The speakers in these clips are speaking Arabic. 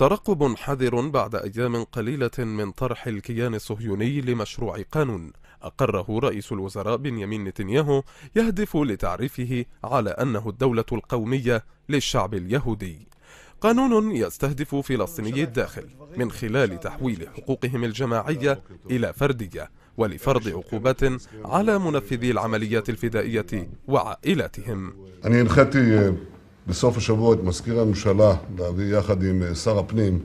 ترقب حذر بعد أيام قليلة من طرح الكيان الصهيوني لمشروع قانون أقره رئيس الوزراء بنيامين نتنياهو يهدف لتعريفه على أنه الدولة القومية للشعب اليهودي قانون يستهدف فلسطيني الداخل من خلال تحويل حقوقهم الجماعية إلى فردية ولفرض عقوبات على منفذي العمليات الفدائية وعائلاتهم בסוף השבוע את מזכיר הממשלה להביא יחד עם שר הפנים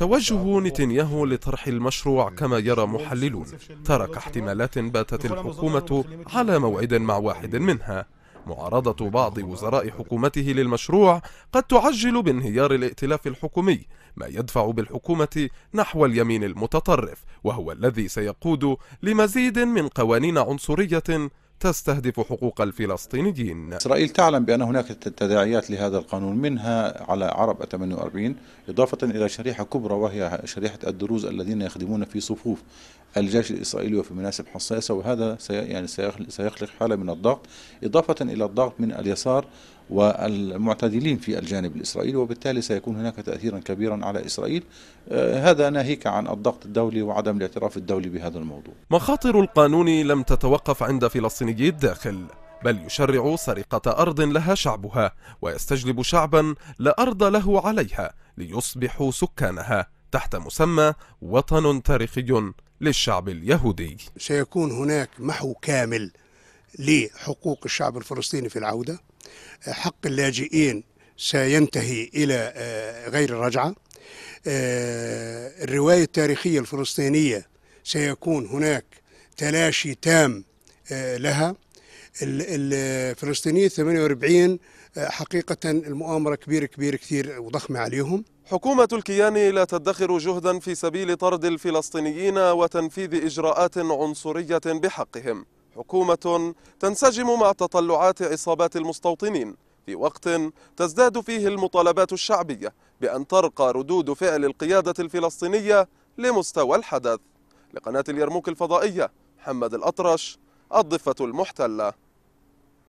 توجه نتنياهو لطرح المشروع كما يرى محللون ترك احتمالات باتت الحكومة على موعد مع واحد منها معارضة بعض وزراء حكومته للمشروع قد تعجل بانهيار الائتلاف الحكومي ما يدفع بالحكومة نحو اليمين المتطرف وهو الذي سيقود لمزيد من قوانين عنصرية تستهدف حقوق الفلسطينيين إسرائيل تعلم بأن هناك تداعيات لهذا القانون منها على عرب 48 إضافة إلى شريحة كبرى وهي شريحة الدروز الذين يخدمون في صفوف الجيش الإسرائيلي وفي مناسب حساسة وهذا سي يعني سيخلق حالة من الضغط إضافة إلى الضغط من اليسار والمعتدلين في الجانب الإسرائيلي وبالتالي سيكون هناك تأثيرا كبيرا على إسرائيل آه، هذا ناهيك عن الضغط الدولي وعدم الاعتراف الدولي بهذا الموضوع مخاطر القانون لم تتوقف عند فلسطينيي الداخل بل يشرع سرقة أرض لها شعبها ويستجلب شعبا لا أرض له عليها ليصبحوا سكانها تحت مسمى وطن تاريخي للشعب اليهودي سيكون هناك محو كامل لحقوق الشعب الفلسطيني في العودة حق اللاجئين سينتهي إلى آه، غير الرجعة آه، الرواية التاريخية الفلسطينية سيكون هناك تلاشي تام آه، لها الفلسطينيين 48 حقيقة المؤامرة كبيرة كبيرة كثير وضخمة عليهم حكومة الكيان لا تدخر جهدا في سبيل طرد الفلسطينيين وتنفيذ إجراءات عنصرية بحقهم حكومة تنسجم مع تطلعات عصابات المستوطنين في وقت تزداد فيه المطالبات الشعبية بأن ترقى ردود فعل القيادة الفلسطينية لمستوى الحدث لقناة اليرموك الفضائية محمد الأطرش الضفة المحتلة